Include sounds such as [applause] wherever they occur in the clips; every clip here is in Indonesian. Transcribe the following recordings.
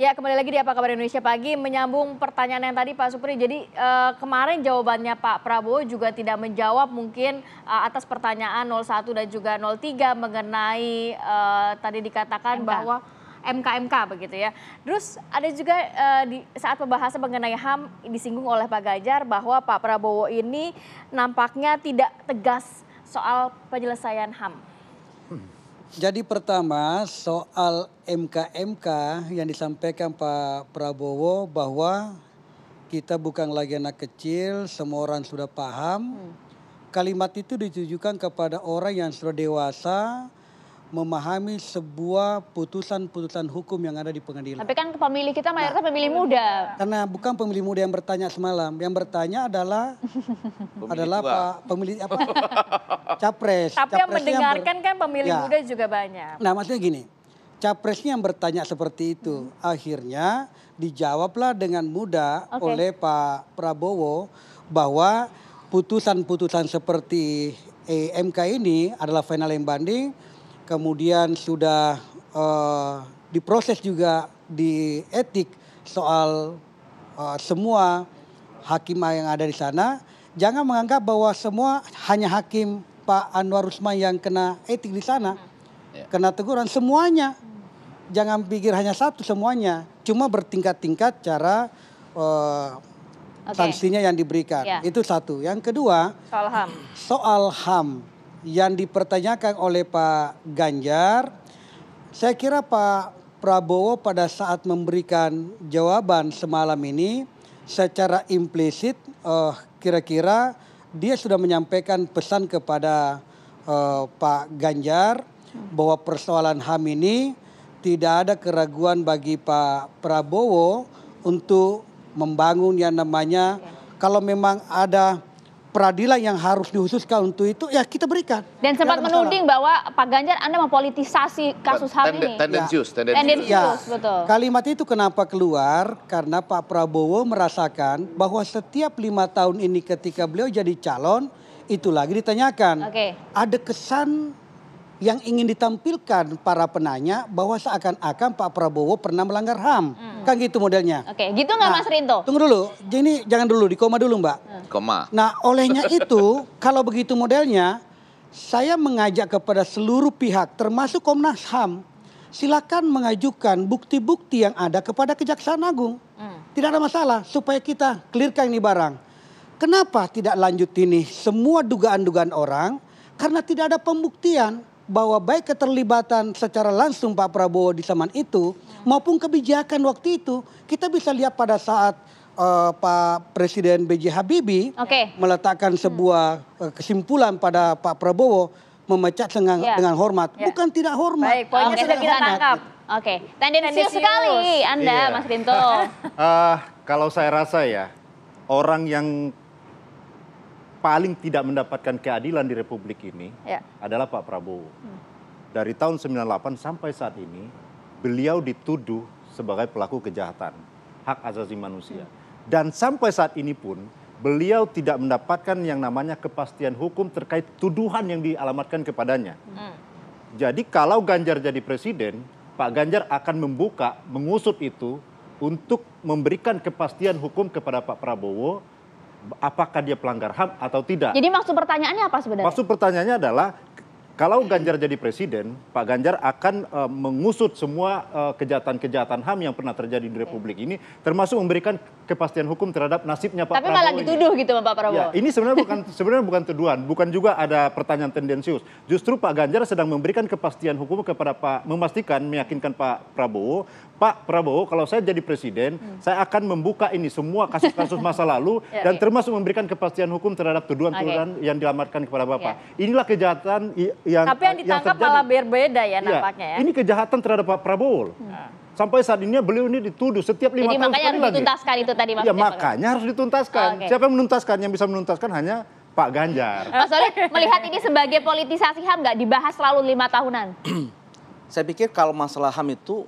Ya kembali lagi di Apa Kabar Indonesia Pagi menyambung pertanyaan yang tadi Pak Supri. Jadi uh, kemarin jawabannya Pak Prabowo juga tidak menjawab mungkin uh, atas pertanyaan 01 dan juga 03 mengenai uh, tadi dikatakan MK. bahwa MKMK begitu ya. Terus ada juga uh, di saat pembahasan mengenai HAM disinggung oleh Pak Gajar bahwa Pak Prabowo ini nampaknya tidak tegas soal penyelesaian HAM. Jadi pertama soal MKMK yang disampaikan Pak Prabowo bahwa kita bukan lagi anak kecil, semua orang sudah paham. Hmm. Kalimat itu ditujukan kepada orang yang sudah dewasa, memahami sebuah putusan-putusan hukum yang ada di pengadilan. Tapi kan pemilih kita mayoritas nah, pemilih muda. Karena bukan pemilih muda yang bertanya semalam, yang bertanya adalah [laughs] pemilih adalah tua. Pak pemilih apa? capres. Tapi Capres yang mendengarkan yang ber, kan pemilih ya. muda juga banyak. Nah, maksudnya gini. Capresnya yang bertanya seperti itu, hmm. akhirnya dijawablah dengan mudah okay. oleh Pak Prabowo bahwa putusan-putusan seperti EMK eh, MK ini adalah final yang banding kemudian sudah uh, diproses juga di etik soal uh, semua hakim yang ada di sana. Jangan menganggap bahwa semua hanya hakim Pak Anwar Usman yang kena etik di sana, ya. kena teguran semuanya. Jangan pikir hanya satu semuanya, cuma bertingkat-tingkat cara uh, eh, okay. sanksinya yang diberikan. Ya. Itu satu. Yang kedua, soal HAM. Soal HAM yang dipertanyakan oleh Pak Ganjar, saya kira Pak Prabowo pada saat memberikan jawaban semalam ini secara implisit uh, kira-kira dia sudah menyampaikan pesan kepada uh, Pak Ganjar bahwa persoalan HAM ini tidak ada keraguan bagi Pak Prabowo untuk membangun yang namanya kalau memang ada peradilan yang harus dihususkan untuk itu ya kita berikan. Dan sempat menuding bahwa Pak Ganjar Anda mempolitisasi kasus HAM ini. Ya. Tendensius, tendensius. Ya. betul. Kalimat itu kenapa keluar? Karena Pak Prabowo merasakan bahwa setiap lima tahun ini ketika beliau jadi calon itu lagi ditanyakan. Okay. Ada kesan yang ingin ditampilkan para penanya bahwa seakan-akan Pak Prabowo pernah melanggar HAM. Hmm. Kan gitu modelnya. Oke, okay. gitu nggak nah, Mas Rinto? Tunggu dulu, ini jangan dulu, di koma dulu Mbak. Hmm. Koma. Nah olehnya itu, kalau begitu modelnya, saya mengajak kepada seluruh pihak termasuk Komnas HAM, silakan mengajukan bukti-bukti yang ada kepada Kejaksaan Agung. Hmm. Tidak ada masalah, supaya kita clearkan ini barang. Kenapa tidak lanjut ini semua dugaan-dugaan orang? Karena tidak ada pembuktian bahwa baik keterlibatan secara langsung Pak Prabowo di zaman itu maupun kebijakan waktu itu kita bisa lihat pada saat uh, Pak Presiden B.J. Habibie okay. meletakkan hmm. sebuah hmm. kesimpulan pada Pak Prabowo memecat dengan, yeah. dengan hormat, yeah. bukan tidak hormat. Baik, poinnya okay. sudah kita tangkap. Oke, okay. tendensius sekali Anda, iya. Mas Rinto. uh, [laughs] kalau saya rasa ya, orang yang paling tidak mendapatkan keadilan di Republik ini ya. adalah Pak Prabowo. Hmm. Dari tahun 98 sampai saat ini, beliau dituduh sebagai pelaku kejahatan hak asasi manusia. Hmm. Dan sampai saat ini pun beliau tidak mendapatkan yang namanya kepastian hukum terkait tuduhan yang dialamatkan kepadanya. Hmm. Jadi kalau Ganjar jadi presiden, Pak Ganjar akan membuka, mengusut itu untuk memberikan kepastian hukum kepada Pak Prabowo apakah dia pelanggar HAM atau tidak. Jadi maksud pertanyaannya apa sebenarnya? Maksud pertanyaannya adalah kalau Ganjar jadi presiden, Pak Ganjar akan uh, mengusut semua eh, kejahatan-kejahatan uh, HAM yang pernah terjadi di Republik ini, termasuk memberikan kepastian hukum terhadap nasibnya Pak Tapi Prabowo. Tapi malah dituduh ini. gitu sama Pak Prabowo. Ya, ini sebenarnya bukan [laughs] sebenarnya bukan tuduhan, bukan juga ada pertanyaan tendensius. Justru Pak Ganjar sedang memberikan kepastian hukum kepada Pak memastikan meyakinkan Pak Prabowo, Pak Prabowo kalau saya jadi presiden, hmm. saya akan membuka ini semua kasus-kasus masa lalu [laughs] ya, dan ya. termasuk memberikan kepastian hukum terhadap tuduhan-tuduhan okay. yang dilamarkan kepada Bapak. Ya. Inilah kejahatan yang Tapi yang eh, ditangkap yang malah berbeda ya, ya nampaknya ya. Ini kejahatan terhadap Pak Prabowo. Hmm. Nah. Sampai saat ini beliau ini dituduh setiap lima Jadi tahun makanya harus lagi. dituntaskan itu tadi maksudnya. Ya makanya harus dituntaskan. Oh, okay. Siapa yang menuntaskan? Yang bisa menuntaskan hanya Pak Ganjar. Mas Soleh melihat ini sebagai politisasi HAM nggak dibahas selalu lima tahunan? [clears throat] Saya pikir kalau masalah HAM itu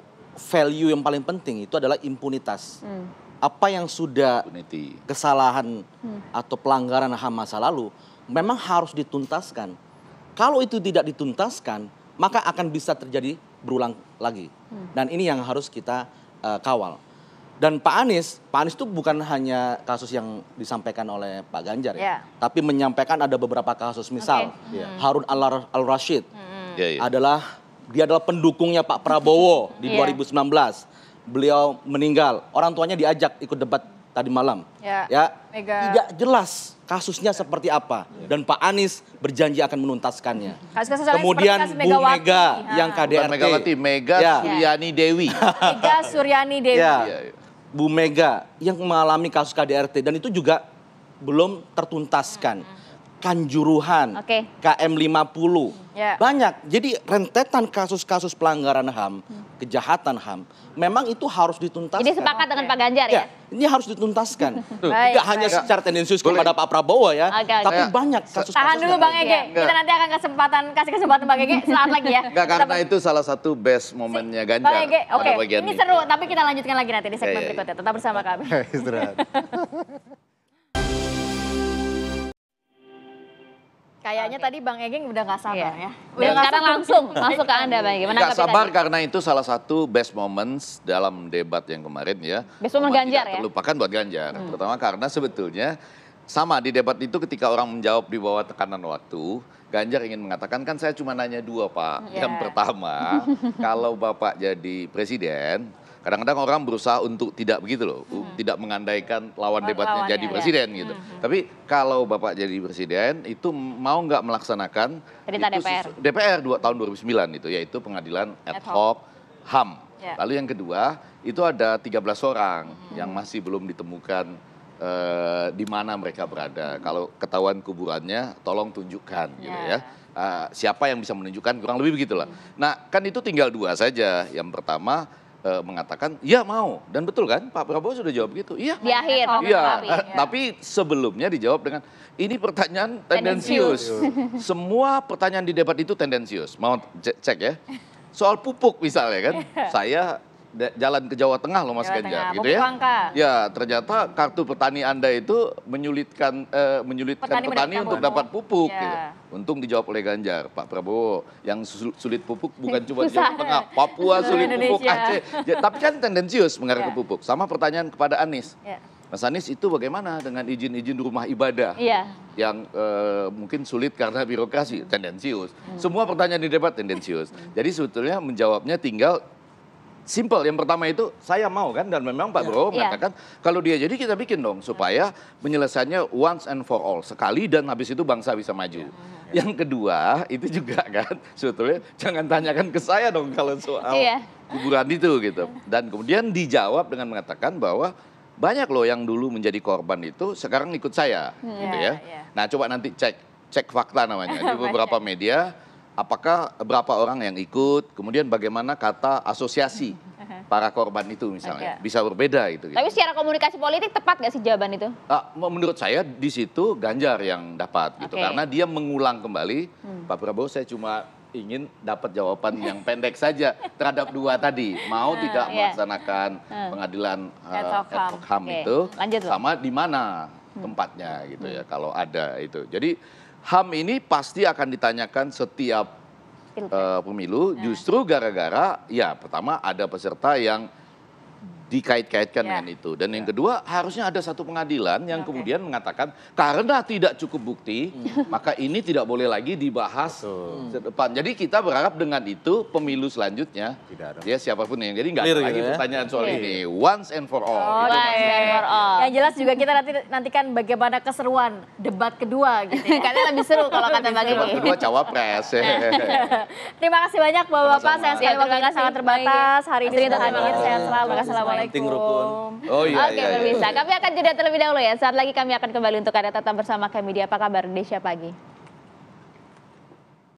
value yang paling penting itu adalah impunitas. Hmm. Apa yang sudah Impunity. kesalahan hmm. atau pelanggaran HAM masa lalu memang harus dituntaskan. Kalau itu tidak dituntaskan, maka akan bisa terjadi berulang lagi. Hmm. Dan ini yang harus kita uh, kawal. Dan Pak Anies, Pak Anies itu bukan hanya kasus yang disampaikan oleh Pak Ganjar ya, ya. tapi menyampaikan ada beberapa kasus misal okay. Hmm. yeah. Harun Al, Al Rashid hmm. yeah, yeah. adalah dia adalah pendukungnya Pak Prabowo [laughs] di yeah. Ya. 2019. Beliau meninggal, orang tuanya diajak ikut debat tadi malam. Ya. ya Tidak jelas kasusnya seperti apa ya. dan Pak Anies berjanji akan menuntaskannya. Kasus -kasus Kemudian kasus Bu Mega ha. yang KDRT. Bukan Megawati, Mega ya. Suryani Dewi. [laughs] Mega Suryani Dewi. Ya. Iya, iya. Bu Mega yang mengalami kasus KDRT dan itu juga belum tertuntaskan. Hmm Kanjuruhan, okay. KM 50. Yeah. Banyak. Jadi rentetan kasus-kasus pelanggaran HAM, kejahatan HAM, memang itu harus dituntaskan. Ini sepakat dengan Pak Ganjar ya? ya? Ini harus dituntaskan. [laughs] Tidak baik. hanya secara tendensius Boleh. kepada Pak Prabowo ya, okay, okay. tapi banyak kasus-kasus. Tahan dulu Bang Ege. Ya. Kita nanti akan kesempatan kasih kesempatan Bang Ege selamat lagi ya. Enggak, karena itu salah satu best momennya Ganjar. Bang Ege, oke. Okay. Ini seru, tapi kita lanjutkan lagi nanti di segmen yeah, iya. berikutnya. Tetap bersama kami. [laughs] Istirahat. [laughs] Kayaknya tadi Bang Egeng udah gak sabar yeah. ya. Udah Dan sekarang langsung masuk ke Anda Bang Egeng. Gak sabar tadi. karena itu salah satu best moments dalam debat yang kemarin ya. Best moment Ganjar ya? terlupakan buat Ganjar. Hmm. Terutama karena sebetulnya sama di debat itu ketika orang menjawab di bawah tekanan waktu, Ganjar ingin mengatakan kan saya cuma nanya dua Pak. Hmm, yeah. Yang pertama, [laughs] kalau Bapak jadi presiden, kadang-kadang orang berusaha untuk tidak begitu loh, hmm. tidak mengandaikan lawan debatnya jadi ya, ya. presiden ya. gitu. Hmm. Tapi kalau Bapak jadi presiden itu mau nggak melaksanakan DPR itu DPR. DPR 2 tahun 2009 itu yaitu pengadilan ad, hoc HAM. Yeah. Lalu yang kedua, itu ada 13 orang hmm. yang masih belum ditemukan uh, di mana mereka berada. Hmm. Kalau ketahuan kuburannya, tolong tunjukkan yeah. gitu ya. Uh, siapa yang bisa menunjukkan kurang lebih begitulah. Hmm. Nah, kan itu tinggal dua saja. Yang pertama uh, mengatakan ya mau dan betul kan Pak Prabowo sudah jawab gitu iya di akhir oh, iya tapi, ya. tapi sebelumnya dijawab dengan ini pertanyaan tendensius, tendensius. semua pertanyaan di debat itu tendensius mau cek ya soal pupuk misalnya kan [laughs] saya jalan ke Jawa Tengah loh Mas Jawa Ganjar Tengah. gitu ya. Ya, ternyata kartu petani Anda itu menyulitkan eh, menyulitkan petani, petani untuk pupuk. dapat pupuk ya. gitu. Untung dijawab oleh Ganjar, Pak Prabowo yang sulit pupuk bukan cuma Jawa Tengah, Papua sulit pupuk Aceh. Ya, tapi kan tendensius mengarah ya. ke pupuk. Sama pertanyaan kepada Anies. Ya. Mas Anies itu bagaimana dengan izin-izin rumah ibadah iya. yang e, mungkin sulit karena birokrasi, tendensius. Hmm. Semua pertanyaan di debat tendensius. Hmm. Jadi sebetulnya menjawabnya tinggal Simple, yang pertama itu saya mau kan dan memang Pak Prabowo iya. iya. mengatakan ya. kalau dia jadi kita bikin dong supaya penyelesaiannya once and for all sekali dan habis itu bangsa bisa maju. Ya. Yang kedua itu juga kan sebetulnya jangan tanyakan ke saya dong kalau soal kuburan iya. itu gitu. Dan kemudian dijawab dengan mengatakan bahwa banyak loh yang dulu menjadi korban itu sekarang ikut saya gitu ya. Nah coba nanti cek cek fakta namanya di [laughs] beberapa media apakah berapa orang yang ikut, kemudian bagaimana kata asosiasi [laughs] para korban itu misalnya okay. bisa berbeda itu. Gitu. Tapi secara komunikasi politik tepat nggak sih jawaban itu? Nah, menurut saya di situ Ganjar yang dapat gitu okay. karena dia mengulang kembali hmm. Pak Prabowo saya cuma ingin dapat jawaban yang pendek saja terhadap dua tadi mau hmm, tidak yeah. melaksanakan hmm. pengadilan uh, ad hoc ham okay. itu sama di mana hmm. tempatnya hmm. gitu ya hmm. kalau ada itu jadi HAM ini pasti akan ditanyakan setiap uh, pemilu nah. justru gara-gara ya pertama ada peserta yang dikait-kaitkan yeah. dengan itu. Dan yeah. yang ya. kedua harusnya ada satu pengadilan yang okay. kemudian mengatakan karena tidak cukup bukti mm. [laughs] maka ini tidak boleh lagi dibahas ke depan. Jadi kita berharap dengan itu pemilu selanjutnya tidak ada. ya siapapun yang jadi nggak lagi gitu ya? pertanyaan soal yeah. ini once and for all. Oh, gitu for all. Yang jelas juga kita nanti nantikan bagaimana keseruan debat kedua gitu. Ya. Karena lebih seru kalau kata bagi Debat kedua cawapres. [laughs] Terima kasih banyak Bapak-bapak. Saya sekali waktunya sangat terbatas hari ini. Terima kasih. Sehat selalu. Assalamualaikum penting rukun. Oh iya. Oke, okay, iya, iya, Kami akan jeda terlebih dahulu ya. Saat lagi kami akan kembali untuk Anda tetap bersama kami di Apa Kabar Indonesia Pagi.